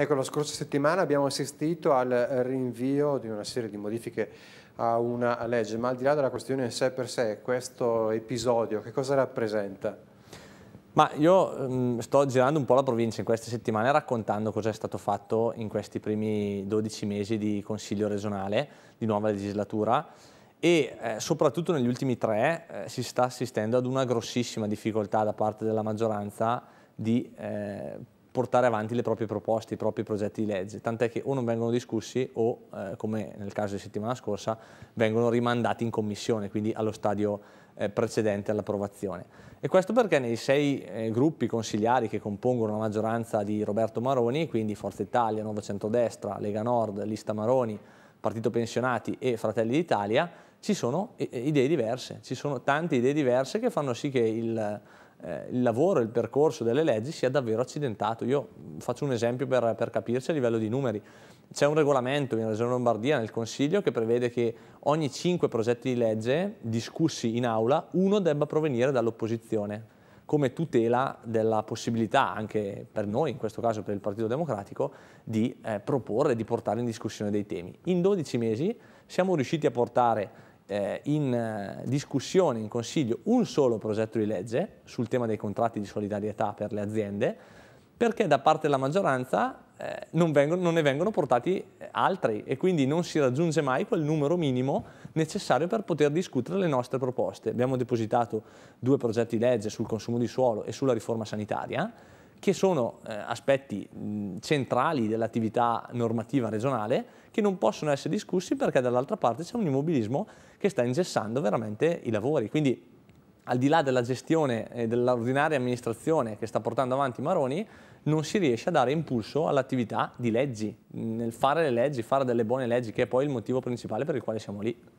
Ecco, la scorsa settimana abbiamo assistito al rinvio di una serie di modifiche a una legge, ma al di là della questione in sé per sé, questo episodio che cosa rappresenta? Ma io mh, mm, sto girando un po' la provincia in queste settimane raccontando cosa è stato fatto in questi primi 12 mesi di Consiglio regionale, di nuova legislatura e eh, soprattutto negli ultimi tre eh, si sta assistendo ad una grossissima difficoltà da parte della maggioranza di eh, portare avanti le proprie proposte, i propri progetti di legge, tant'è che o non vengono discussi o, eh, come nel caso di settimana scorsa, vengono rimandati in commissione, quindi allo stadio eh, precedente all'approvazione. E questo perché nei sei eh, gruppi consigliari che compongono la maggioranza di Roberto Maroni, quindi Forza Italia, Nuovo Centrodestra, Lega Nord, Lista Maroni, Partito Pensionati e Fratelli d'Italia, ci sono eh, eh, idee diverse, ci sono tante idee diverse che fanno sì che il eh, il lavoro, il percorso delle leggi sia davvero accidentato. Io faccio un esempio per, per capirci a livello di numeri. C'è un regolamento in Regione Lombardia, nel Consiglio, che prevede che ogni cinque progetti di legge discussi in aula, uno debba provenire dall'opposizione come tutela della possibilità anche per noi, in questo caso per il Partito Democratico, di eh, proporre, di portare in discussione dei temi. In 12 mesi siamo riusciti a portare eh, in eh, discussione in Consiglio un solo progetto di legge sul tema dei contratti di solidarietà per le aziende, perché da parte della maggioranza eh, non, vengono, non, ne vengono portati eh, altri e quindi non si raggiunge mai quel numero minimo necessario per poter discutere le nostre proposte. Abbiamo depositato due progetti di legge sul consumo di suolo e sulla riforma sanitaria, che sono eh, aspetti mh, centrali dell'attività normativa regionale che non possono essere discussi perché dall'altra parte c'è un immobilismo che sta ingessando veramente i lavori. Quindi al di là della gestione e dell'ordinaria amministrazione che sta portando avanti Maroni, non si riesce a dare impulso all'attività di leggi, nel fare le leggi, fare delle buone leggi, che è poi il motivo principale per il quale siamo lì.